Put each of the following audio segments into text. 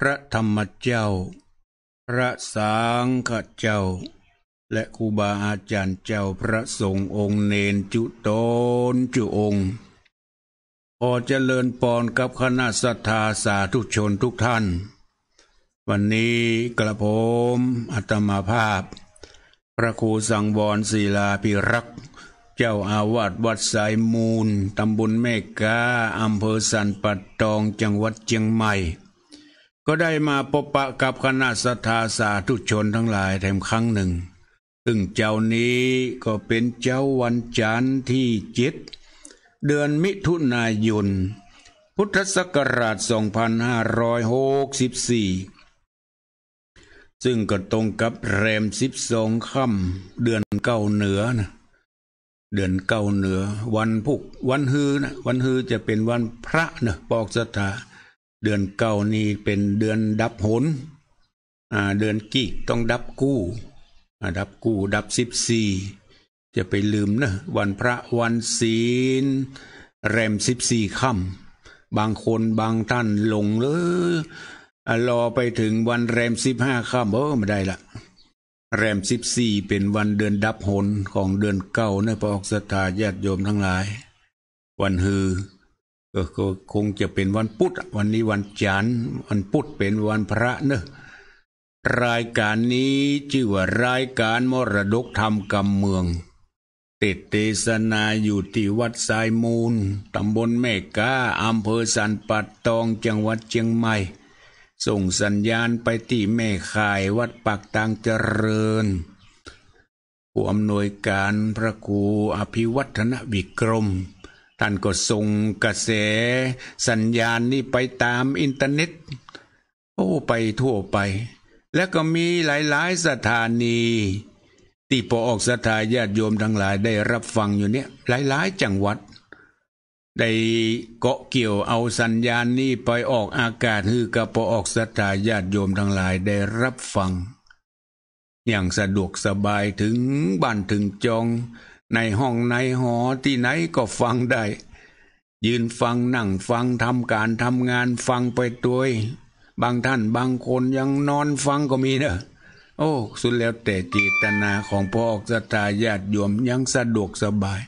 พระธรรมเจ้า พระสังฆเจ้า และครูบาอาจารย์เจ้าพระสงฆ์องค์เนน จุตนจุองค์ขอเจริญปอนกับคณะสัทธาสาธุชนทุกท่าน วันนี้กระผมอัตมาภาพ พระครูสังวรศิลาพิรักษ์ เจ้าอาวาสวัดสายมูล ตำบลแม่กา อำเภอสันปัดตองจังหวัดเชียงใหม่ก็ได้มาพบปะกับคณะสัทธาสาธุชนทั้งหลายแถมครั้งหนึ่ง ซึ่งเจ้านี้ก็เป็นเจ้าวันจันทร์ที่เจ็ดเดือนมิถุนายนพุทธศักราช2564 ซึ่งก็ตรงกับแรม 12 ค่ำเดือนเก้าเหนือนะเดือนเก้าเหนือ วันพุกวันฮือนะวันฮือจะเป็นวันพระนะปอกสถาาเดือนเก่านี่เป็นเดือนดับหนเดือนกีกต้องดับกู้ดับกู้ดับสิบสี่จะไปลืมนะวันพระวันศีลแรมสิบสี่ค่ำบางคนบางท่านหลงเลยรอไปถึงวันแรมสิบห้าค่ำเออไม่ได้ละแรมสิบสี่เป็นวันเดือนดับหนของเดือนเก่านะพระออกสตาญาติโยมทั้งหลาย วันฮือก็คงจะเป็นวันพุธวันนี้วันจันทร์วันพุธเป็นวันพระเนอะรายการนี้ชื่อว่ารายการมรดกธรรมกำเมืองติดเทศนาอยู่ที่วัดสายมูลตำบลแม่กาอำเภอสันปัดตองจังหวัดเชียงใหม่ ส่งสัญญาณไปที่แม่ข่ายวัดปากตังเจริญผู้อำนวยการพระครูอภิวัฒนวิกรมท่านก็ส่งกระแส สัญญาณนี่ไปตามอินเทอร์เน็ต โอ้ไปทั่วไป และก็มีหลายๆสถานีที่พอออกสถาญาติโยมทั้งหลายได้รับฟังอยู่เนี่ย หลายๆจังหวัดได้เกาะเกี่ยวเอาสัญญาณนี่ไปออกอากาศฮือกับพอออกสถาญาติโยมทั้งหลายได้รับฟัง อย่างสะดวกสบายถึงบ้านถึงจองในห้องในหอที่ไหนก็ฟังได้ ยืนฟังนั่งฟังทำการทำงานฟังไปตัวบางท่านบางคนยังนอนฟังก็มีเนอะโอ้ สุดแล้วแต่จิตนาของพ่อออกสตาญาติโยมยังสะดวกสบาย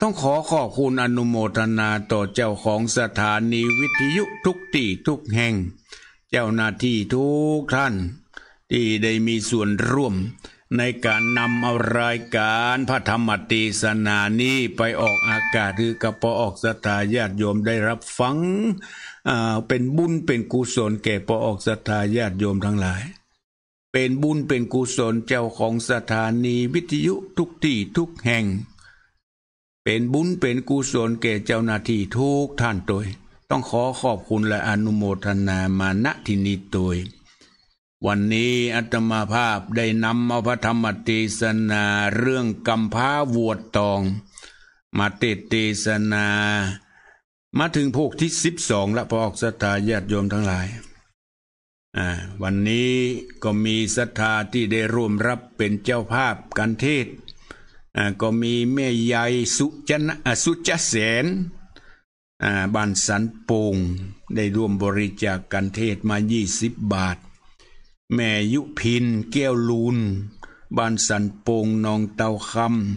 ต้องขอขอบคุณอนุโมทนาต่อเจ้าของสถานีวิทยุทุกตีทุกแห่ง เจ้าหน้าที่ทุกท่านที่ได้มีส่วนร่วมในการนำเอารายการพระธรรมตีสนานี้ไปออกอากาศหรือกระปอออกสตาญาติโยมได้รับฟังเป็นบุญเป็นกุศลแก่ปอออกสตาญาติโยมทั้งหลาย เป็นบุญเป็นกุศลเจ้าของสถานีวิทยุทุกที่ทุกแห่ง เป็นบุญเป็นกุศลแก่เจ้าหน้าที่ทุกท่านตัวต้องขอขอบคุณและอนุโมทนามาณที่นี้ตัววันนี้อัตมาภาพได้นำมาพระธรรมเทศนาเรื่องกำพ้าวัวตองมาเติศนามาถึงพวกที่สิบสองละพอออกสตาญาติโยมทั้งหลาย วันนี้ก็มีศรัทธาที่ได้ร่วมรับเป็นเจ้าภาพการเทศ ก็มีแม่ใหญ่สุจนะสุจเสนบ้านสันปงได้ร่วมบริจาคการเทศมายี่สิบบาทแม่ยุพินแก้วลูน บ้านสันโปงนองเตาค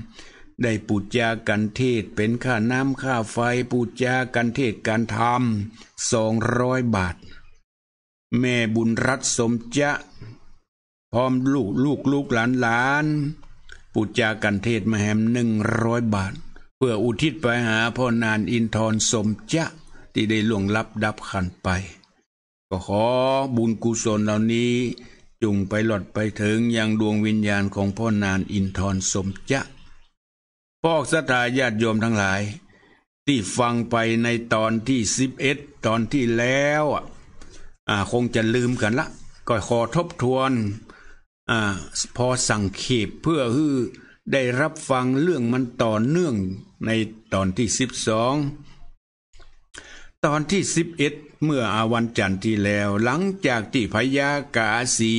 ำได้ปูจากันเทศเป็นค่าน้ำค่าไฟปูจากันเทศการทำสองร้อยบาท แม่บุญรัตสมจะพร้อมลูกลูกลูกหลานหลาน ปูจากันเทศมาแหมหนึ่งร้อยบาท เพื่ออุทิศไปหาพ่อนานอินทร์สมจะ ที่ได้ล่วงลับดับขันไปก็ขอบุญกุศลเหล่านี้จงไปหลอดไปถึงยังดวงวิญญาณของพ่อนานอินทร์สมจะพ่อสตาญาติโยมทั้งหลายที่ฟังไปในตอนที่สิบเอ็ดตอนที่แล้ว อ่ะคงจะลืมกันละก็ขอทบทวนอ่าพอสั่งเขปเพื่อให้ได้รับฟังเรื่องมันต่อเนื่องในตอนที่สิบสองตอนที่สิบเอ็ดเมื่ออาวันจันทร์ที่แล้วหลังจากที่พญากาสี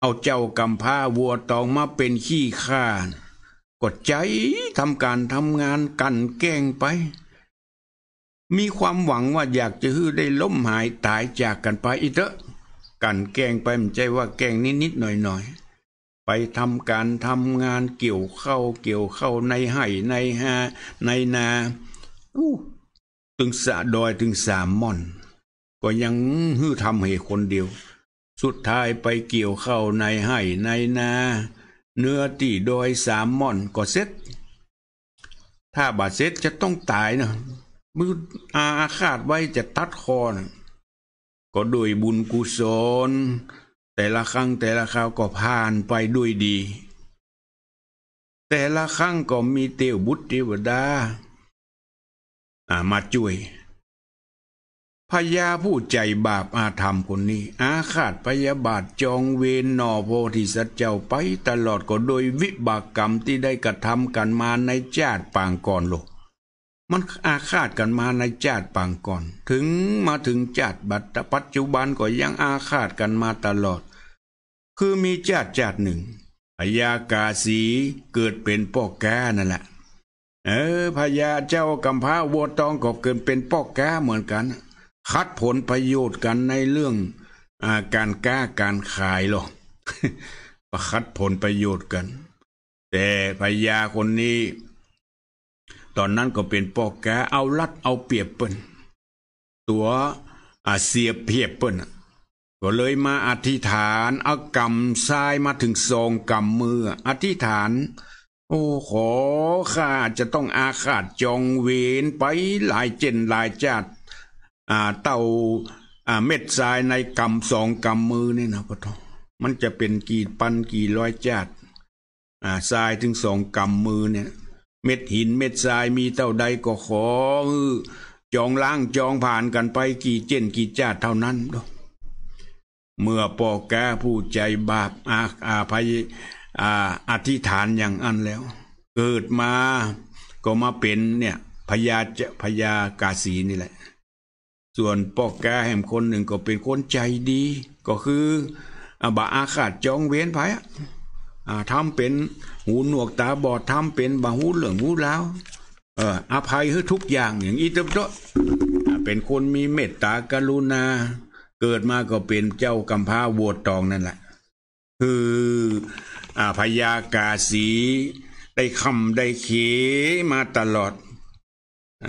เอาเจ้ากำพาวัวตองมาเป็นขี้ข้ากดใจทำการทำงานกันแกล้งไป มีความหวังว่าอยากจะฮือได้ล้มหายตายจากกันไปอีกเถอะกันแกล้งไปมันใจว่าแกล้งนิดๆหน่อยๆไปทำการทำงานเกี่ยวเข้าเกี่ยวเข้าในไห่ในฮาในนาอู้ถึงสะดอยถึงสามม่อน ก็ยังฮื้อทำเหตุคนเดียว สุดท้ายไปเกี่ยวเข้าในไห้ ในนาเนื้อตีดอยสามม่อน ก็เสร็จ ถ้าบาดเสร็จจะต้องตายนะมืออาคาดไว้จะตัดคอนะก็ด้วยบุญกุศลแต่ละครั้งแต่ละคราวก็ผ่านไปด้วยดี แต่ละครั้งก็มีเตียวบุตรเทวดาามาช่วย พญาผู้ใจบาปอาธรรมคนนี้ อาฆาตพยาบาทจองเวนนอโพธิสัตว์เจ้าไปตลอดก็โดยวิบากกรรมที่ได้กระทำกันมาในชาติปางก่อนโลกมันอาฆาตกันมาในชาติปางก่อน ถึงมาถึงชาติบัตปัจจุบันก็ยังอาฆาตกันมาตลอด คือมีชาติชาติหนึ่งพญากาสีเกิดเป็นพ่อแก่นั่นแหละเออ พญาเจ้ากัมพาวัวตองกบเกินเป็นป้อก้าเหมือนกัน คัดผลประโยชน์กันในเรื่องอาการก้าการขายหรอกประคัดผลประโยชน์กัน แต่พญาคนนี้ ตอนนั้นก็เป็นป้อก้าเอาลัดเอาเปรียบเปิ้นตัวอาเสียเพียบเปิ้นก็เลยมาอธิษฐานเอากำทรายมาถึงทองกำมืออธิษฐานโอ้ขอข้าจะต้องอาขาดจองเวนไปหลายเจนหลายจาดอ่าเต่า อ่าเม็ดทรายในกำสองกำมือเนี่ยนะพ่อทองมันจะเป็นกี่ปันกี่ร้อยจาดอ่าทรายถึงสองกำมือเนี่ย เม็ดหินเม็ดทรายมีเต่าใดก็ขอจองล้างจองผ่านกันไปกี่เจนกี่จาดเท่านั้น เมื่อปอกแกผู้ใจบาปอาอาภัยอธิษฐานอย่างอันแล้ว เกิดมาก็มาเป็นเนี่ย พญาจะพญากาสีนี่แหละ ส่วนปอกแกแห่งคนหนึ่งก็เป็นคนใจดีก็คือบาอาขาดจองเวียนไผ่ทำเป็นหูหนวกตาบอดทำเป็นบาหูเหลืองหูแล้วเอออาภัยให้ทุกอย่าง อย่างอิตบโตเป็นคนมีเมตตากรุณา เกิดมา ก็เป็นเจ้ากำพร้าวัวตองนั่นแหละ คืออพยากาสีได้คำได้เขมาตลอดอ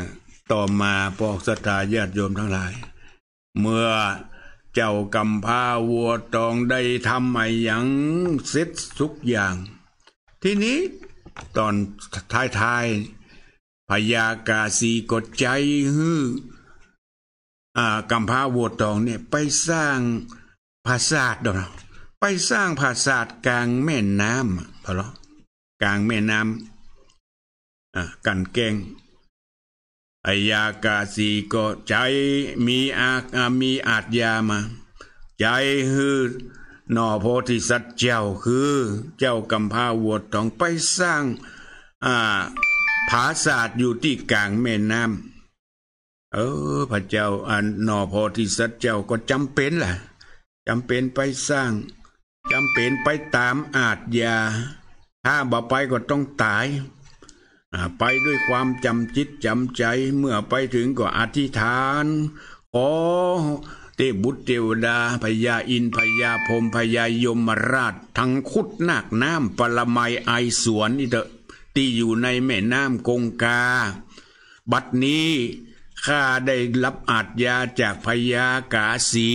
ต่อมาพอกสตาญาติโยมทั้งหลาย เมื่อเจ้ากำพาวัวตองได้ทำไอ้ยังเสร็จทุกอย่าง ทีนี้ ตอนท้าย ๆ พยากาสีกดใจฮืออกำพาวัวตองเนี่ยไปสร้างภาษาดอกนะไปสร้างปราสาทกลางแม่น้ำพอแล้กลางแม่น้ำกันแกงอายากาสีก็ใจมีอามีอาจยามา ใจฮือหน่อโพธิสัตว์เจ้าคือ เจ้ากำพาวดต้องไปสร้าง อ่าผาศาสตร์อยู่ที่กลางแม่น้ำเออ พระเจ้าอันหน่อโพธิสัตว์เจ้าก็จำเป็นแหละจำเป็นไปสร้างจำเป็นไปตามอาจยา ถ้าบ่ไปก็ต้องตาย ไปด้วยความจำจิต จำใจเมื่อไปถึงก็อธิษฐานขอเตบุตรเทวดาพญาอินพญาพมพญายมราชทั้งคุดนาคน้ำปรมัยไอสวนนี่เถอะที่อยู่ในแม่น้ำกงกา บัดนี้ ข้าได้รับอาจยาจากพญากาสี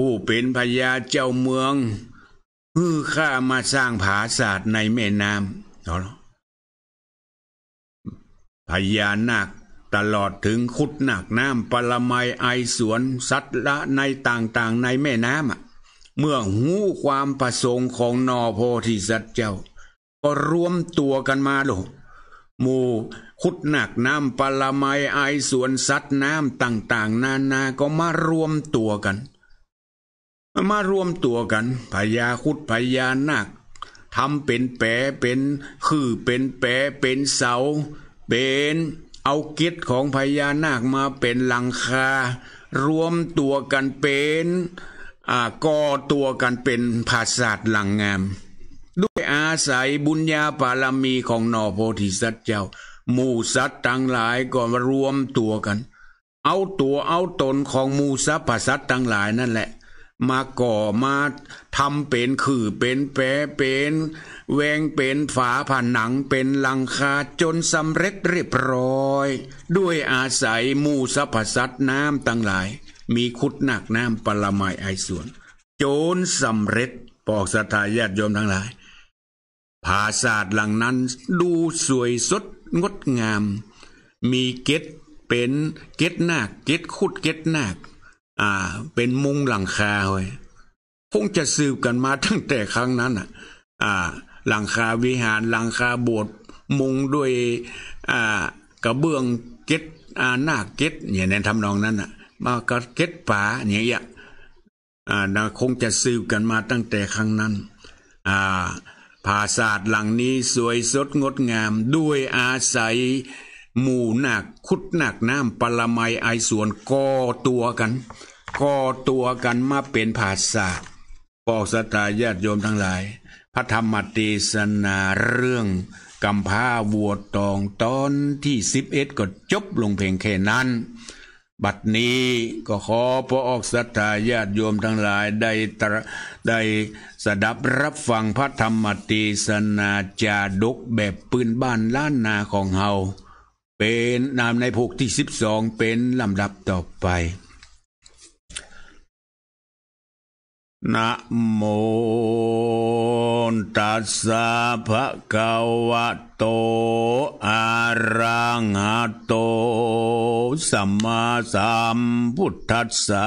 ผู้เป็นพญาเจ้าเมืองฮือข้ามาสร้างผาศาสตร์ในแม่น้ำเนาะพญานาคตลอดถึงขุดหนักน้ำปลาไมไอสวนสัตว์ละในต่างๆในแม่น้ำอ่ะ เมื่อหูความประสงค์ของนอโพธิสัตว์เจ้า ก็รวมตัวกันมาหลหมู่ขุดหนักน้ำปลาไมไอสวนสัตว์น้ำต่าง ๆ นานา ก็มารวมตัวกันมารวมตัวกัน พญาคุดพญานาคทำเป็นแปรเป็น คือเป็นแปรเป็นเสาเป็นเอาเกศของพญานาคมาเป็นหลังคารวมตัวกันเป็นอ่าก่อตัวกันเป็นภาษาหลังงาม ด้วยอาศัยบุญญาปารมีของนอโพธิสัตว์เจ้าหมู่สัตว์ทั้งหลายก็มารวมตัวกัน เอาตัวเอาตนของหมู่สัพพสัตว์ทั้งหลายนั่นแหละมาก่อมาทำเป็นขื่อเป็นแปรเป็นแวงเป็นฝาผนังเป็นหลังคาจนสำเร็จเรียบร้อยด้วยอาศัยมูสรรพสัตน้ำต่างหลายมีคุดหนักน้ำปลไมไอส่วนโจนสำเร็จปอกสถาญาติยมทั้งหลายภาศาสตร์หลังนั้นดูสวยสดงดงามมีเกตเป็นเกตหนักเกตคุดเกตหนัก่าเป็นมุงหลังคาเว้ยคงจะสืบกันมาตั้งแต่ครั้งนั้นอ่ะ อ่าหลังคาวิหารหลังคาโบสถ์มุงด้วย อ่า กระเบื้องเก็ตอาหน้าเก็ตเนี่ยในทำนองนั้นอ่ะมากระเก็ตป่าเนี่ยอ่ะอ่าคงจะสืบกันมาตั้งแต่ครั้งนั้น อ่า ภาสาทหลังนี้สวยสดงดงามด้วยอาศัยหมู่หนักคุดหนักน้ำปลาไมไอส่วนก่อตัวกัน ก่อตัวกันมาเป็นภาษาบอกสตาญาติโยมทั้งหลาย พระธรรมเทสนาเรื่องกำพาวัวตองตอนที่สิบเอ็ดก็จบลงเพียงแค่นั้น บัดนี้ก็ขอพระออกสัตยาญาติโยมทั้งหลาย ได้ตรได้สดับรับฟังพระธรรมตีสนาจาดกแบบปืนบ้านล้านนาของเฮาเป็นนามในพกที่สิบสองเป็นลำดับต่อไป นะโมตัสสะภะคะวะโต อะระหะโตสัมมาสัมพุทธัสสะ